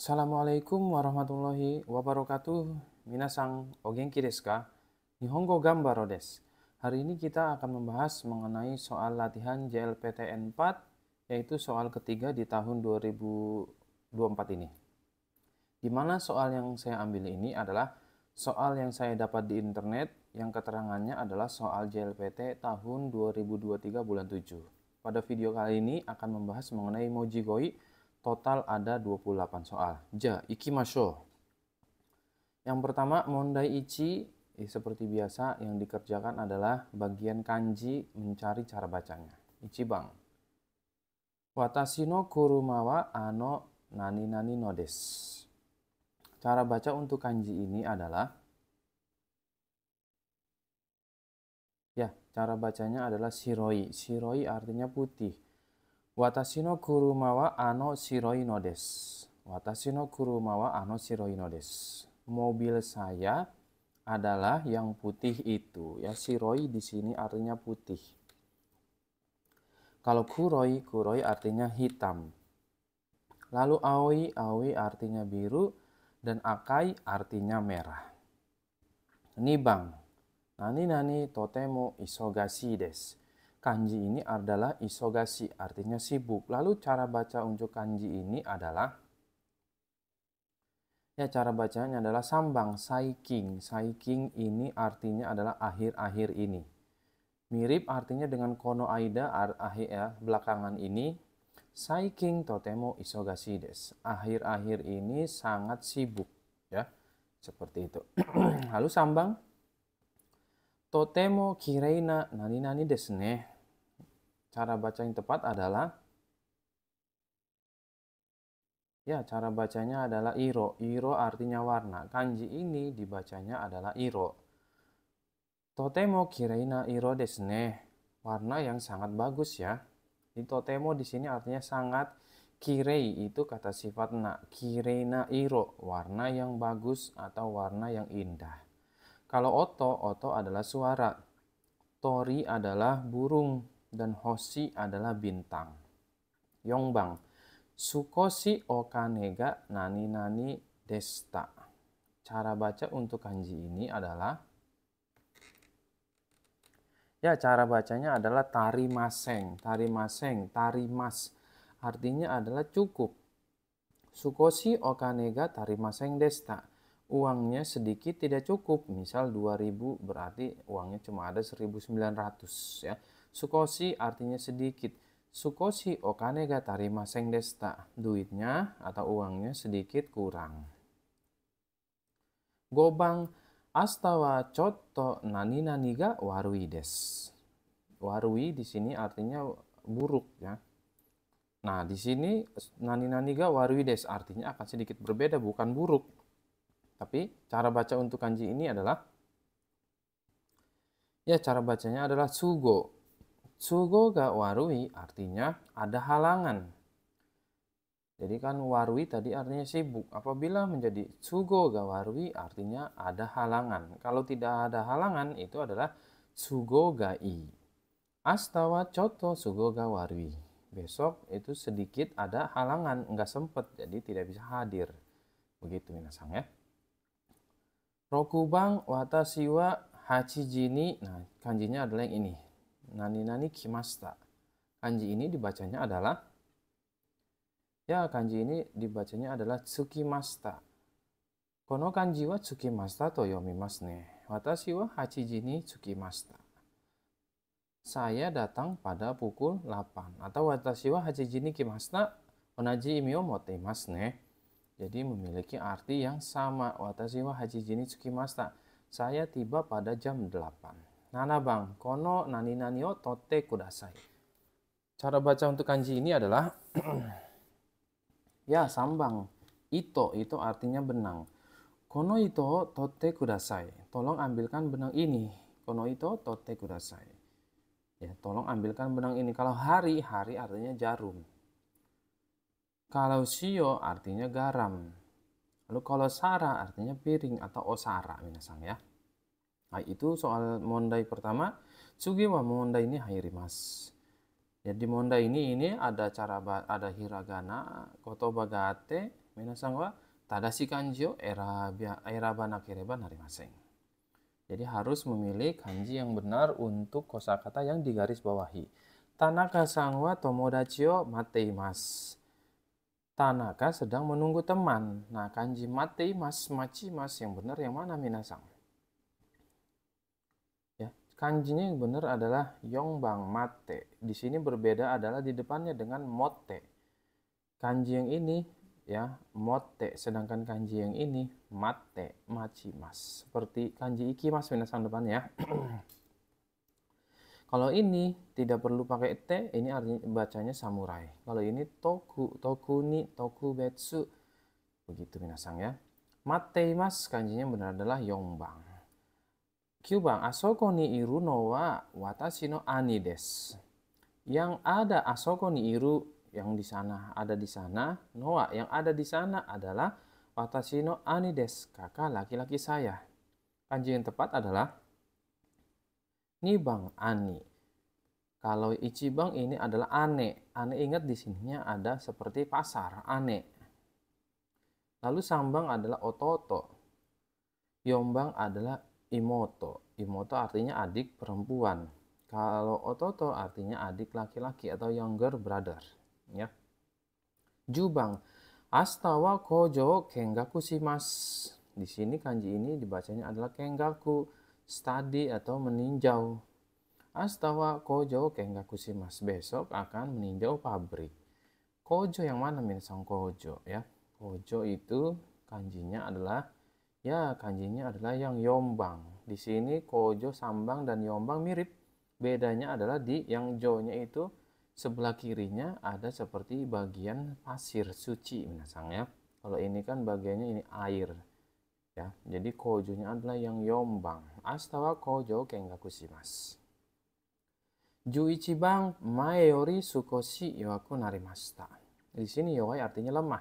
Assalamualaikum warahmatullahi wabarakatuh. Minasang ogenki desu ka? Nihongo gambaro desu. Hari ini kita akan membahas mengenai soal latihan JLPTN 4 yaitu soal ketiga di tahun 2024 ini. Di mana soal yang saya ambil ini adalah soal yang saya dapat di internet yang keterangannya adalah soal JLPT tahun 2023 bulan 7. Pada video kali ini akan membahas mengenai Mojigoi Total ada 28 soal. Ja, ikimasho. Yang pertama, mondai ichi, eh, seperti biasa yang dikerjakan adalah bagian kanji mencari cara bacanya. Ichibang. Watashi no kurumawa ano nani nani no des. Cara baca untuk kanji ini adalah Ya, cara bacanya adalah shiroi. Shiroi artinya putih kuruma kuruma wa wa ano ano Mobil saya adalah yang putih itu. Ya, siroi di sini artinya putih. Kalau kuroi, kuroi artinya hitam. Lalu aoi, aoi artinya biru. Dan akai artinya merah. Nibang. Nani nani totemo isogashi desu. Kanji ini adalah isogasi, artinya sibuk. Lalu cara baca unjuk kanji ini adalah ya cara bacanya adalah sambang saiking. Saiking ini artinya adalah akhir-akhir ini. Mirip artinya dengan kono aida akhir ya, belakangan ini saiking totemo isogashi des. Akhir-akhir ini sangat sibuk ya. Seperti itu. Lalu sambang totemo kireina nani nani desu cara baca yang tepat adalah Ya, cara bacanya adalah iro. Iro artinya warna. Kanji ini dibacanya adalah iro. Totemo kireina iro desne. Warna yang sangat bagus ya. Di totemo di sini artinya sangat kirei itu kata sifat na. Kireina iro, warna yang bagus atau warna yang indah. Kalau oto, oto adalah suara. Tori adalah burung dan Hoshi adalah bintang. Yongbang, Sukoshi Okanega Nani Nani Desta. Cara baca untuk kanji ini adalah Ya, cara bacanya adalah tari maseng, tari maseng, tari mas. Artinya adalah cukup. Sukoshi Okanega tari maseng desta uangnya sedikit tidak cukup. Misal 2000 berarti uangnya cuma ada 1900 ya. Sukoshi artinya sedikit. Sukoshi okane ga tarima seng desta. Duitnya atau uangnya sedikit kurang. Gobang astawa coto nani nani ga warui des. Warui di sini artinya buruk ya. Nah, di sini nani nani ga warui des artinya akan sedikit berbeda bukan buruk. Tapi cara baca untuk kanji ini adalah ya cara bacanya adalah sugo Sugo ga warui artinya ada halangan. Jadi kan warui tadi artinya sibuk. Apabila menjadi sugo ga warui artinya ada halangan. Kalau tidak ada halangan itu adalah sugo ga i. Astawa coto sugo ga warui. Besok itu sedikit ada halangan, nggak sempat, jadi tidak bisa hadir. Begitu minasang ya. Rokubang watasiwa hachijini. Nah, kanjinya adalah yang ini. Nani nani kimasta. Kanji ini dibacanya adalah ya kanji ini dibacanya adalah tsukimasta. Kono kanji wa tsukimasta to yomimasu ne. Watashi wa hachiji ni tsukimasta. Saya datang pada pukul 8 atau watashi wa hachiji ni kimasta onaji imio mas ne. Jadi memiliki arti yang sama. Watashi wa hachiji ni tsukimasta. Saya tiba pada jam 8. Nana bang, kono nani 7 kudasai. cara baca untuk kanji ini adalah ya sambang ito itu artinya benang kono ito tote kudasai tolong ambilkan benang ini kono ito tote kudasai ya tolong ambilkan benang ini kalau hari hari artinya jarum kalau shio artinya garam lalu kalau sara artinya piring atau osara minasang ya Nah, itu soal Mondai pertama, Sugiwa Mondai ini hairimas. Jadi Mondai ini ini ada cara ada hiragana, kotoba gate, minasang wa tadashi kanjio era erabana hari masing Jadi harus memilih kanji yang benar untuk kosakata yang digaris bawahi. Tanaka sangwa tomodachio mateimas. Tanaka sedang menunggu teman. Nah, kanji mateimas, machi yang benar yang mana minasang? Kanjinya yang benar adalah Yongbang Mate. Di sini berbeda adalah di depannya dengan Mote. Kanji yang ini ya Mote, sedangkan kanji yang ini Mate, Maci mas. Seperti kanji mas minasan depan ya. Kalau ini tidak perlu pakai te, ini artinya bacanya samurai. Kalau ini toku, toku ni, toku betsu. Begitu minasang ya. Mate mas kanjinya benar adalah Yongbang. Kyuban asoko ni iru no wa watashi no ani des. Yang ada asoko ni iru yang di sana ada di sana noa yang ada di sana adalah watashi no ani des kakak laki-laki saya. Kanji yang tepat adalah ni bang ani. Kalau ichi bang ini adalah ane. Ane ingat di sininya ada seperti pasar ane. Lalu sambang adalah ototo. Yombang adalah imoto. Imoto artinya adik perempuan. Kalau ototo artinya adik laki-laki atau younger brother. Ya. Jubang. Astawa kojo kengaku simas. Di sini kanji ini dibacanya adalah kengaku. Study atau meninjau. Astawa kojo kengaku simas. Besok akan meninjau pabrik. Kojo yang mana min kojo ya? Kojo itu kanjinya adalah Ya, kanjinya adalah yang yombang. Di sini kojo, sambang, dan yombang mirip. Bedanya adalah di yang jo-nya itu sebelah kirinya ada seperti bagian pasir suci minasang ya. Kalau ini kan bagiannya ini air. Ya, jadi kojonya adalah yang yombang. Astawa kojo kengaku simas. Juichi bang sukosi sukoshi yoaku narimasta. Di sini yowai artinya lemah.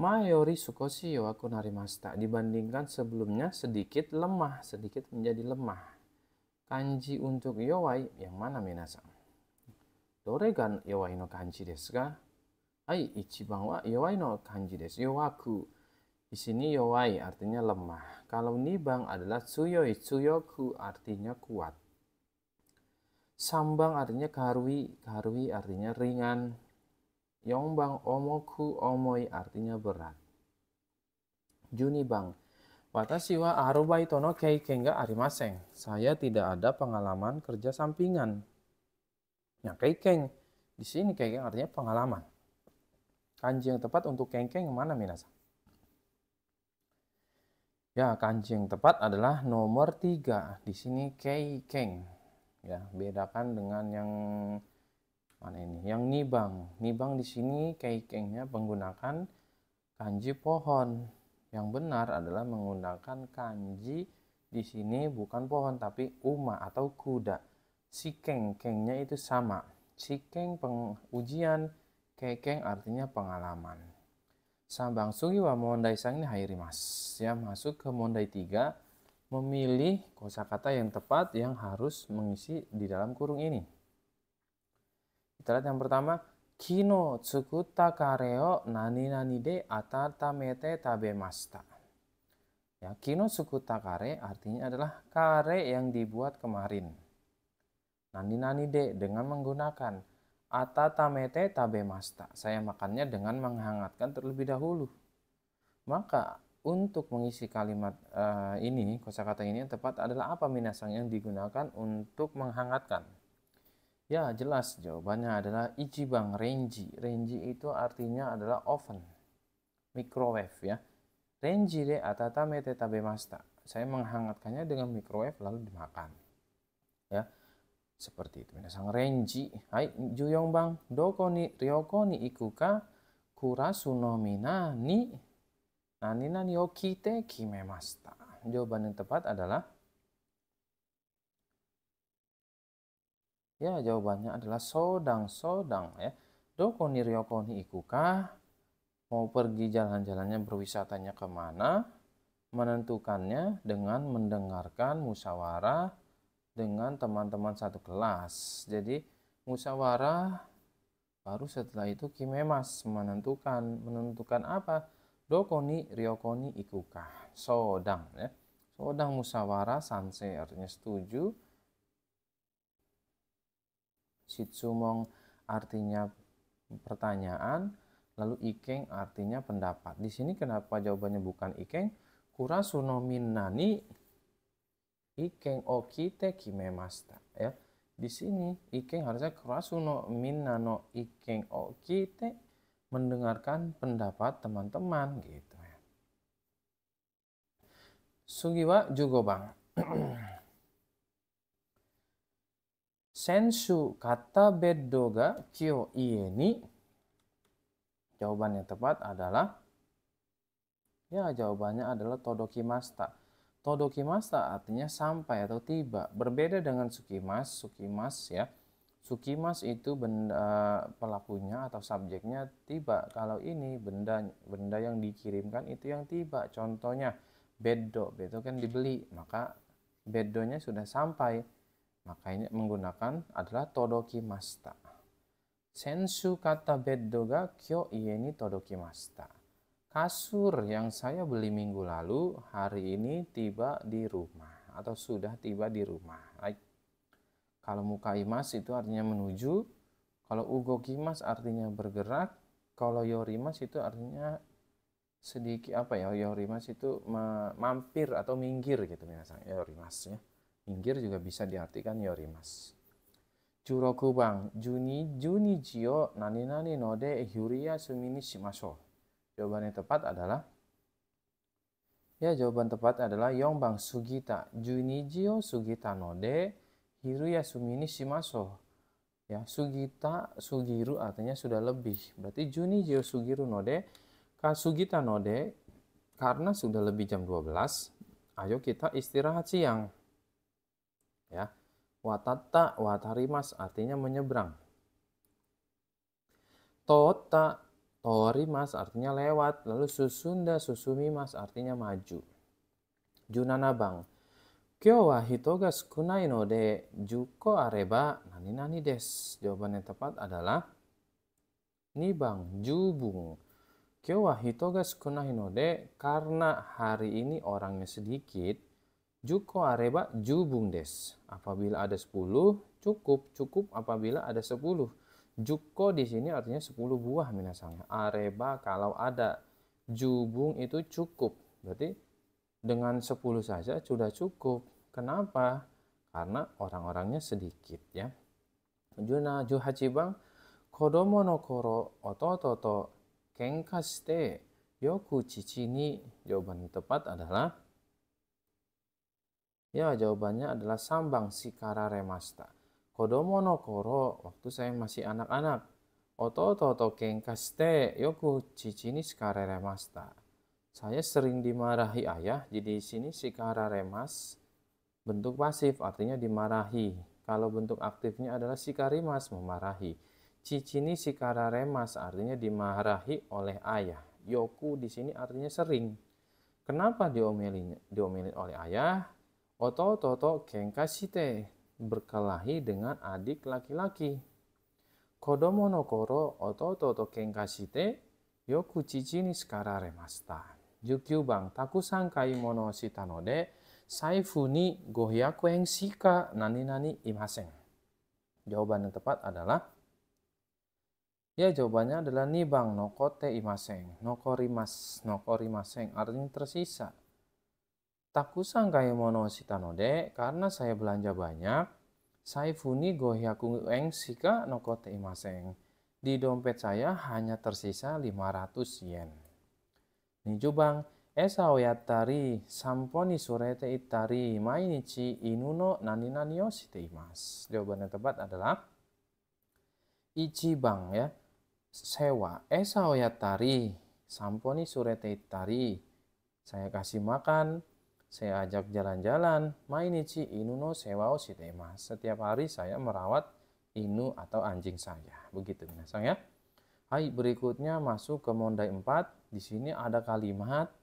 Mayori Sukoshi yo aku narimasta dibandingkan sebelumnya sedikit lemah, sedikit menjadi lemah. Kanji untuk yowai yang mana minasan? Doregan yowai no kanji desu ga? Ai, ichiban wa yowai no kanji desu. Yowaku. Di sini yowai artinya lemah. Kalau nibang adalah tsuyoi, tsuyoku artinya kuat. Sambang artinya karui, karui artinya ringan, Yongbang omoku omoi artinya berat. Junibang, watashi wa arubaito no keiken ga arimasen. Saya tidak ada pengalaman kerja sampingan. Nah, ya, keiken di sini keiken artinya pengalaman. Kanji yang tepat untuk yang mana minasa? Ya, kanji yang tepat adalah nomor tiga. Di sini keiken. Ya, bedakan dengan yang mana ini yang nibang nibang di sini keikengnya menggunakan kanji pohon yang benar adalah menggunakan kanji di sini bukan pohon tapi uma atau kuda si keng kengnya itu sama si keng pengujian keikeng kekeng artinya pengalaman sambang sugi wa mondai sang ini hairimas ya masuk ke mondai tiga, memilih kosakata yang tepat yang harus mengisi di dalam kurung ini kita lihat yang pertama, kino tsukuta kareo nani nani de atatamete tabemasta. Ya, kino tsukuta kare artinya adalah kare yang dibuat kemarin. Nani nani de dengan menggunakan atata atatamete tabemasta. Saya makannya dengan menghangatkan terlebih dahulu. Maka untuk mengisi kalimat uh, ini, kosakata ini yang tepat adalah apa minasang yang digunakan untuk menghangatkan. Ya, jelas jawabannya adalah Ichibang Renji. Renji itu artinya adalah oven, microwave ya. Renji de atatame te tabemashita. Saya menghangatkannya dengan microwave lalu dimakan. Ya. Seperti itu. Minasang Renji. Hai, Juyong Bang. Doko ni Ryoko ni ikuka kurasu no mina ni nani nani okite kite Jawaban yang tepat adalah Ya, jawabannya adalah sodang-sodang ya. Dokoni ni ikukah? Mau pergi jalan-jalannya berwisatanya kemana? Menentukannya dengan mendengarkan musyawarah dengan teman-teman satu kelas. Jadi musyawarah baru setelah itu kimemas menentukan menentukan apa? Dokoni ni ikukah? Sodang ya. Sodang musyawarah sanse artinya setuju Shitsumong artinya pertanyaan, lalu ikeng artinya pendapat. Di sini kenapa jawabannya bukan ikeng? Kurasu sunomin nani ikeng o kite kimemasta. Ya. Di sini ikeng harusnya kurasu sunomin ikeng o kite mendengarkan pendapat teman-teman gitu ya. Sugiwa jugo bang. Sensu kata bedoga kyo ieni. yang tepat adalah ya jawabannya adalah todokimasta. Todokimasta artinya sampai atau tiba. Berbeda dengan sukimas, sukimas ya. Sukimas itu benda pelakunya atau subjeknya tiba. Kalau ini benda benda yang dikirimkan itu yang tiba. Contohnya bedo, bedo kan dibeli, maka bedonya sudah sampai Makanya menggunakan adalah todokimasta. Sensu kata beddo ga kyo ie ni todokimasta. Kasur yang saya beli minggu lalu hari ini tiba di rumah atau sudah tiba di rumah. Like, kalau muka imas itu artinya menuju, kalau ugo kimas artinya bergerak, kalau yorimas itu artinya sedikit apa ya yorimas itu mampir atau minggir gitu misalnya yorimas ya pinggir juga bisa diartikan yorimas. bang, Juni, Juni Jio, Nani Nani Node, Hyuria, Sumini Shimasho. Jawaban yang tepat adalah Ya, jawaban tepat adalah Yongbang Sugita, Juni Jio Sugita Node, Hiruya Sumini Shimasho. Ya, Sugita Sugiru artinya sudah lebih. Berarti Juni Jio Sugiru Node, Kasugita Node, karena sudah lebih jam 12, ayo kita istirahat siang ya watata watarimas artinya menyeberang tota torimas artinya lewat lalu susunda susumimas artinya maju junanabang Kyo wa hito ga kunai no de juko areba nani nani des. Jawaban yang tepat adalah ni bang jubung. Kyo wa hito ga kunai no de karena hari ini orangnya sedikit Juko areba jubung des. Apabila ada 10, cukup, cukup apabila ada 10. Juko di sini artinya 10 buah minasang. Areba kalau ada. Jubung itu cukup. Berarti dengan 10 saja sudah cukup. Kenapa? Karena orang-orangnya sedikit ya. Juna juhachibang kodomo no koro otototo kengkaste yoku cici ni. Jawaban tepat adalah Ya, jawabannya adalah Sambang Sikara Remasta. Kodomo no koro, waktu saya masih anak-anak. Oto toto kengkaste yoku yoku cicini sikara remasta. Saya sering dimarahi ayah, jadi di sini sikara remas bentuk pasif artinya dimarahi. Kalau bentuk aktifnya adalah sikarimas memarahi. cici Cicini sikara remas artinya dimarahi oleh ayah. Yoku di sini artinya sering. Kenapa diomelin diomelin oleh ayah? Oto Toto Kenkashite berkelahi dengan adik laki-laki. Kodomo no koro Oto Toto Kenkashite yoku chichi ni shikararemashita. Jukyuban takusankai mono shita no de saifu ni gohyaku en shika nani nani imasen. Jawaban yang tepat adalah Ya jawabannya adalah bang no kote imaseng, no korimas, no korimasen artinya tersisa. Takusan kaya mono node karena saya belanja banyak, Saya funi gohyaku eng sika noko imaseng. Di dompet saya hanya tersisa 500 yen. bang, esa oyatari samponi surete itari mainichi inuno nani nani o imas. Jawaban yang tepat adalah bang ya. Sewa, esa oyatari samponi surete itari. Saya kasih makan saya ajak jalan-jalan, mainichi inu no sewa o Setiap hari saya merawat inu atau anjing saya. Begitu minasang ya. Hai, berikutnya masuk ke mondai 4. Di sini ada kalimat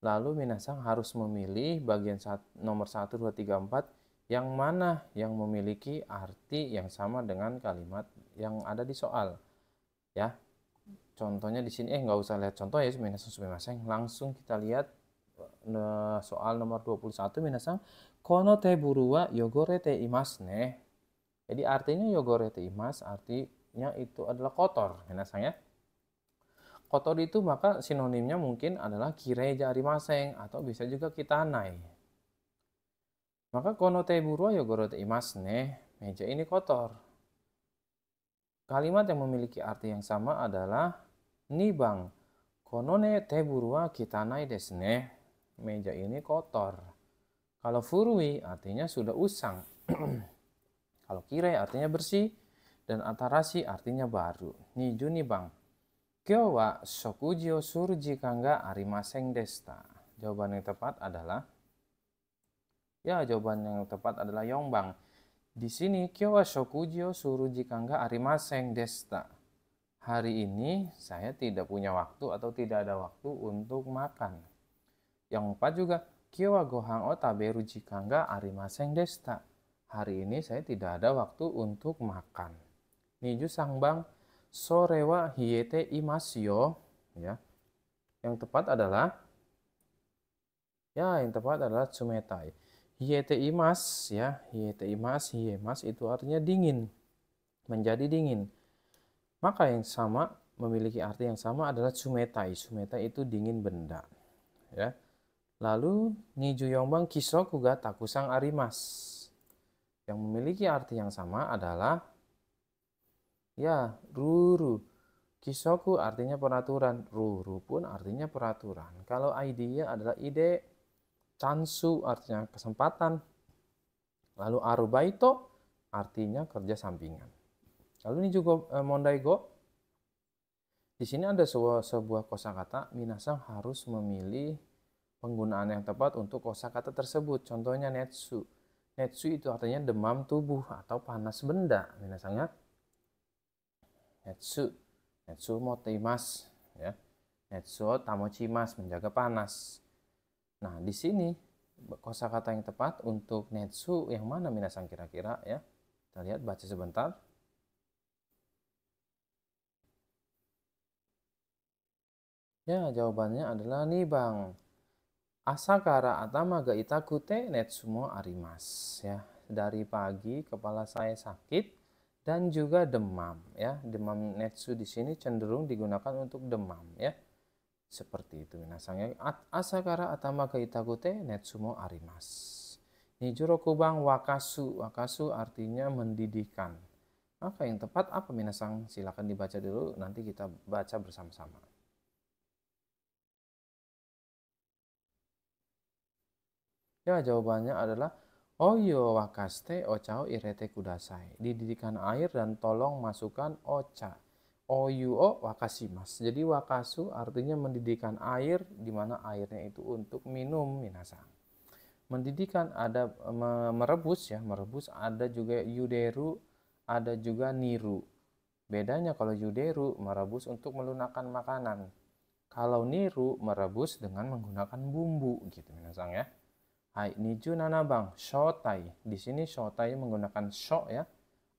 Lalu minasang harus memilih bagian nomor 1, 2, 3, 4 yang mana yang memiliki arti yang sama dengan kalimat yang ada di soal. Ya, contohnya di sini eh nggak usah lihat contoh ya minasang minasang. langsung kita lihat nah, soal nomor 21 minasang kono te burua yogore te imas ne. Jadi artinya yogore te imas artinya itu adalah kotor minasang ya. Kotor itu maka sinonimnya mungkin adalah kireja jari atau bisa juga kita kitanai. Maka kono te burua yogore te imas ne. Meja ini kotor. Kalimat yang memiliki arti yang sama adalah nibang konone te burua kitanai ne meja ini kotor. Kalau Furui artinya sudah usang. Kalau Kirei artinya bersih dan atarasi artinya baru. Ni Juni bang. Kyo wa suru o surji kangga arimaseng desta. Jawaban yang tepat adalah Ya, jawaban yang tepat adalah Yong Bang. Di sini kyo wa suru o surji kangga arimaseng desta. Hari ini saya tidak punya waktu atau tidak ada waktu untuk makan. Yang empat juga, Kyo wa gohan o taberu jika nggak arimaseng desta. Hari ini saya tidak ada waktu untuk makan. Niju sangbang sorewa hiete imasyo. Ya. Yang tepat adalah ya yang tepat adalah sumetai. Hiete imas ya, hiete imas, hiemas itu artinya dingin. Menjadi dingin. Maka yang sama memiliki arti yang sama adalah sumetai. Sumetai itu dingin benda. Ya. Lalu, Niju Yongbang Kiso Kuga Takusang Arimas. Yang memiliki arti yang sama adalah Ya, ruru. Kisoku artinya peraturan. Ruru pun artinya peraturan. Kalau idea adalah ide. Chansu artinya kesempatan. Lalu arubaito artinya kerja sampingan. Lalu ini juga eh, mondaigo. Di sini ada sebuah, sebuah kosakata minasang harus memilih penggunaan yang tepat untuk kosakata tersebut. Contohnya netsu. Netsu itu artinya demam tubuh atau panas benda. Minasanya netsu. Netsu motimas ya. Netsu tamochimas menjaga panas. Nah, di sini kosakata yang tepat untuk netsu yang mana minasang kira-kira ya? Kita lihat baca sebentar. Ya, jawabannya adalah nibang. Asakara atama ga itakute te netsumo arimas ya. Dari pagi kepala saya sakit dan juga demam ya. Demam netsu di sini cenderung digunakan untuk demam ya. Seperti itu minasangnya. Asakara atama ga itakute te netsumo arimas. Nijuro kubang wakasu. Wakasu artinya mendidihkan. Maka yang tepat apa minasang? Silakan dibaca dulu nanti kita baca bersama-sama. Ya, jawabannya adalah Oyo oh iya, wakaste ochao irete kudasai. Dididikan air dan tolong masukkan ocha. Oyu oh iya, o oh, wakasimas. Jadi wakasu artinya mendidikan air di mana airnya itu untuk minum minasang. Mendidikan ada merebus ya, merebus ada juga yuderu, ada juga niru. Bedanya kalau yuderu merebus untuk melunakkan makanan. Kalau niru merebus dengan menggunakan bumbu gitu minasang ya. Ai niju nanabang shotai. Di sini shotai menggunakan sho ya.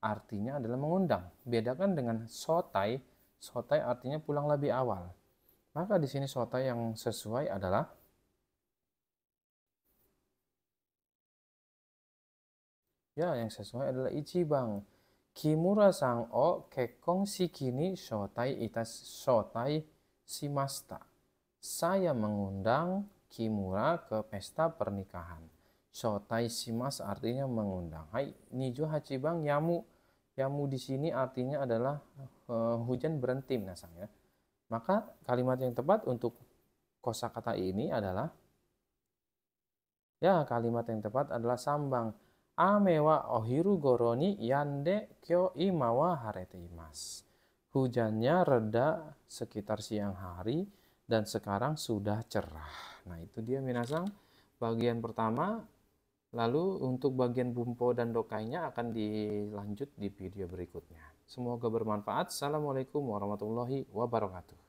Artinya adalah mengundang. Bedakan dengan sotai. Sotai artinya pulang lebih awal. Maka di sini sotai yang sesuai adalah Ya, yang sesuai adalah bang. Kimura sang o kekong kini shotai itas shotai shimasta. Saya mengundang Kimura ke pesta pernikahan. Shotai shimas artinya mengundang. Hai, Nijo Hachibang Yamu. Yamu di sini artinya adalah uh, hujan berhenti minasang nah, ya. Maka kalimat yang tepat untuk kosakata ini adalah ya kalimat yang tepat adalah sambang amewa ohiru goroni yande kyo imawa harete imas. Hujannya reda sekitar siang hari dan sekarang sudah cerah. Nah, itu dia minasang bagian pertama. Lalu untuk bagian bumpo dan dokainya akan dilanjut di video berikutnya. Semoga bermanfaat. Assalamualaikum warahmatullahi wabarakatuh.